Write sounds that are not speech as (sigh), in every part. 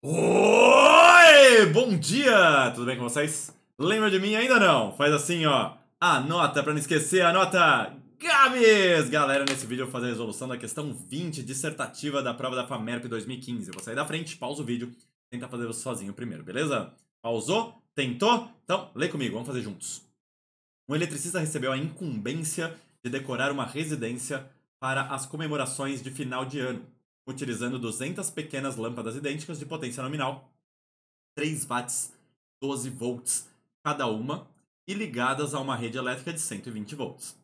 Oi! Bom dia! Tudo bem com vocês? Lembra de mim ainda não? Faz assim, ó. Anota para não esquecer, anota! Gabs! Galera, nesse vídeo eu vou fazer a resolução da questão 20 dissertativa da prova da FAMERP 2015. Eu vou sair da frente, pausa o vídeo, tentar fazer sozinho primeiro, beleza? Pausou? Tentou? Então, lê comigo, vamos fazer juntos. Um eletricista recebeu a incumbência de decorar uma residência para as comemorações de final de ano utilizando 200 pequenas lâmpadas idênticas de potência nominal, 3 watts, 12 volts cada uma, e ligadas a uma rede elétrica de 120 volts.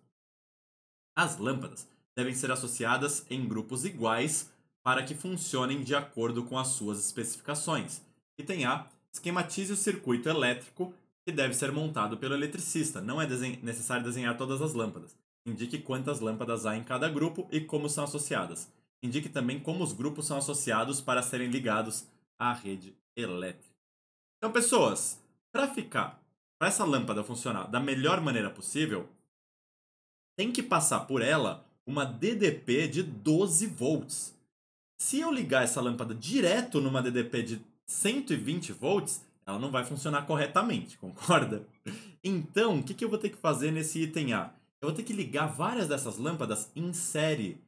As lâmpadas devem ser associadas em grupos iguais para que funcionem de acordo com as suas especificações. Item A esquematize o circuito elétrico que deve ser montado pelo eletricista. Não é desen necessário desenhar todas as lâmpadas. Indique quantas lâmpadas há em cada grupo e como são associadas indique também como os grupos são associados para serem ligados à rede elétrica. Então, pessoas, para ficar, para essa lâmpada funcionar da melhor maneira possível, tem que passar por ela uma DDP de 12 volts. Se eu ligar essa lâmpada direto numa DDP de 120 volts, ela não vai funcionar corretamente, (laughs) concorda? Então, o que, que eu vou ter que fazer nesse item A? Eu vou ter que ligar várias dessas lâmpadas em série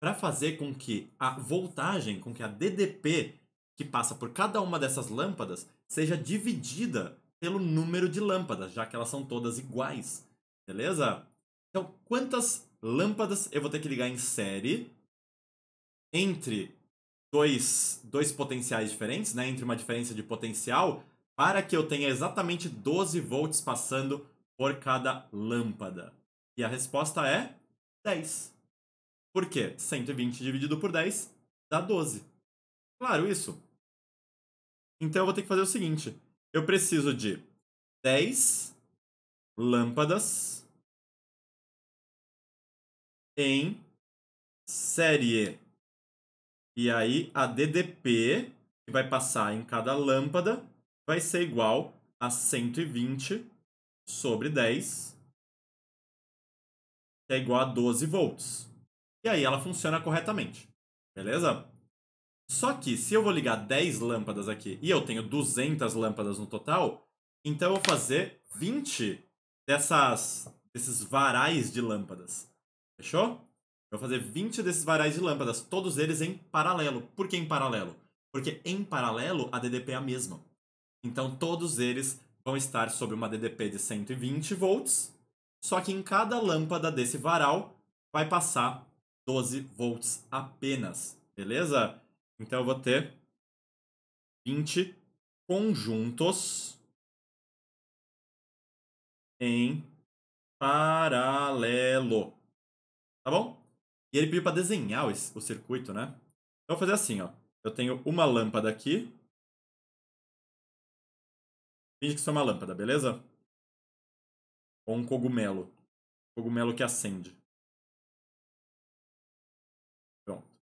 para fazer com que a voltagem, com que a DDP que passa por cada uma dessas lâmpadas seja dividida pelo número de lâmpadas, já que elas são todas iguais. Beleza? Então, quantas lâmpadas eu vou ter que ligar em série entre dois, dois potenciais diferentes, né? entre uma diferença de potencial, para que eu tenha exatamente 12 volts passando por cada lâmpada? E a resposta é 10. Por quê? 120 dividido por 10 dá 12. Claro isso? Então eu vou ter que fazer o seguinte. Eu preciso de 10 lâmpadas em série. E aí a DDP, que vai passar em cada lâmpada, vai ser igual a 120 sobre 10, que é igual a 12 volts. E aí ela funciona corretamente. Beleza? Só que se eu vou ligar 10 lâmpadas aqui e eu tenho 200 lâmpadas no total, então eu vou fazer 20 dessas, desses varais de lâmpadas. Fechou? Eu vou fazer 20 desses varais de lâmpadas, todos eles em paralelo. Por que em paralelo? Porque em paralelo a DDP é a mesma. Então todos eles vão estar sob uma DDP de 120 volts, só que em cada lâmpada desse varal vai passar 12 volts apenas, beleza? Então eu vou ter 20 conjuntos em paralelo, tá bom? E ele pediu para desenhar o, o circuito, né? Então eu vou fazer assim, ó. Eu tenho uma lâmpada aqui. Finge que isso é uma lâmpada, beleza? Ou um cogumelo. Cogumelo que acende.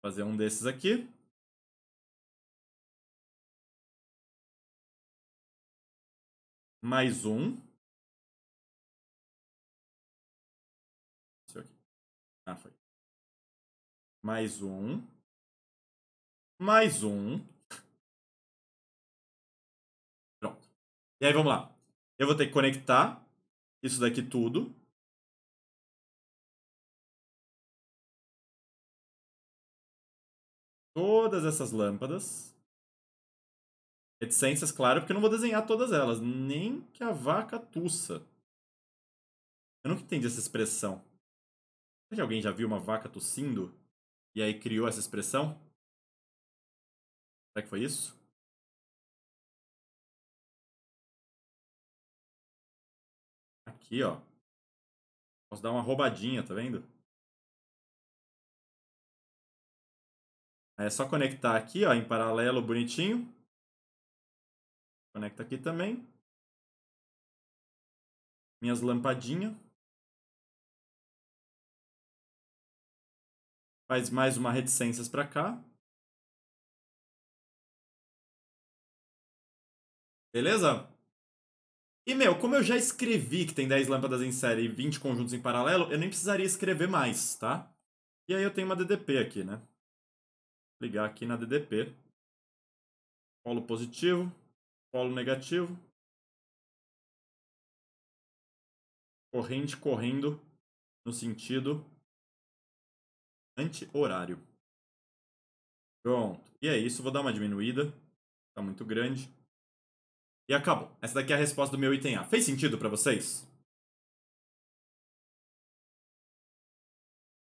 Fazer um desses aqui. Mais um. Ah, foi. Mais um. Mais um. Pronto. E aí, vamos lá. Eu vou ter que conectar isso daqui tudo. todas essas lâmpadas. Reticências, claro, porque eu não vou desenhar todas elas, nem que a vaca tussa. Eu nunca entendi essa expressão. Será que alguém já viu uma vaca tossindo e aí criou essa expressão? Será que foi isso? Aqui, ó. Posso dar uma roubadinha, tá vendo? É só conectar aqui, ó, em paralelo, bonitinho. Conecta aqui também. Minhas lampadinhas. Faz mais uma reticências para cá. Beleza? E, meu, como eu já escrevi que tem 10 lâmpadas em série e 20 conjuntos em paralelo, eu nem precisaria escrever mais, tá? E aí eu tenho uma DDP aqui, né? ligar aqui na DDP. Polo positivo, polo negativo. Corrente correndo no sentido anti-horário. Pronto. E é isso, vou dar uma diminuída. Está muito grande. E acabou. Essa daqui é a resposta do meu item A. Fez sentido para vocês?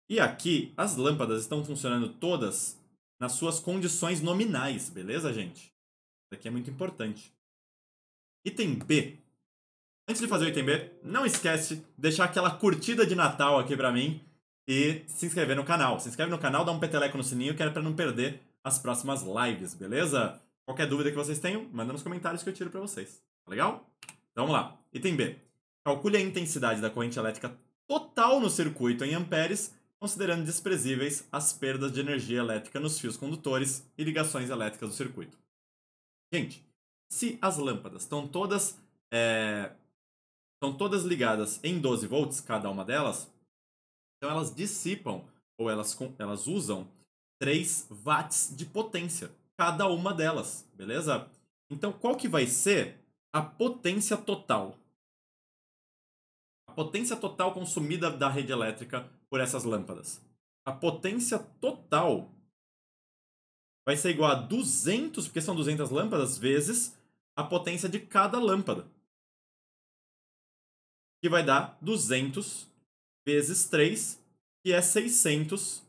E aqui, as lâmpadas estão funcionando todas nas suas condições nominais, beleza, gente? Isso aqui é muito importante. Item B. Antes de fazer o item B, não esquece de deixar aquela curtida de Natal aqui para mim e se inscrever no canal. Se inscreve no canal, dá um peteleco no sininho que é para não perder as próximas lives, beleza? Qualquer dúvida que vocês tenham, manda nos comentários que eu tiro para vocês. Tá legal? Então vamos lá. Item B. Calcule a intensidade da corrente elétrica total no circuito em amperes considerando desprezíveis as perdas de energia elétrica nos fios condutores e ligações elétricas do circuito. Gente, se as lâmpadas estão todas, é, estão todas ligadas em 12 volts, cada uma delas, então elas dissipam ou elas, elas usam 3 watts de potência, cada uma delas, beleza? Então qual que vai ser a potência total a potência total consumida da rede elétrica por essas lâmpadas. A potência total vai ser igual a 200, porque são 200 lâmpadas, vezes a potência de cada lâmpada. Que vai dar 200 vezes 3, que é 600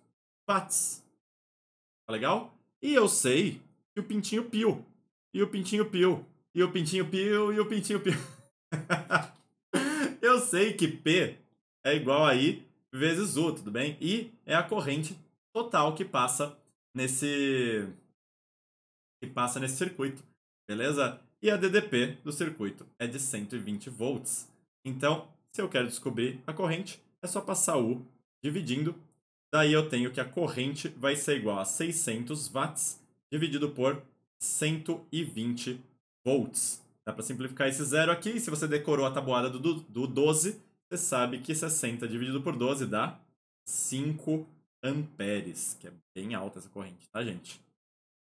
watts. Tá legal? E eu sei que o pintinho piu, e o pintinho piu, e o pintinho piu, e o pintinho piu. (laughs) Eu sei que P é igual a I vezes U, tudo bem? I é a corrente total que passa nesse que passa nesse circuito, beleza? E a DDP do circuito é de 120 volts. Então, se eu quero descobrir a corrente, é só passar U dividindo. Daí eu tenho que a corrente vai ser igual a 600 watts dividido por 120 volts. Dá para simplificar esse zero aqui. Se você decorou a tabuada do, do 12, você sabe que 60 dividido por 12 dá 5 amperes, que é bem alta essa corrente, tá, gente?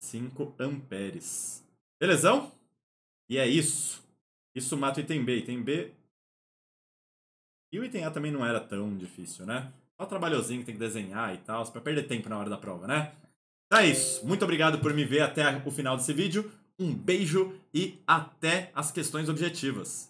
5 amperes. Belezão? E é isso. Isso mata o item B. Item B... E o item A também não era tão difícil, né? Só um trabalhozinho que tem que desenhar e tal, para perder tempo na hora da prova, né? Então é isso. Muito obrigado por me ver até o final desse vídeo. Um beijo e até as questões objetivas.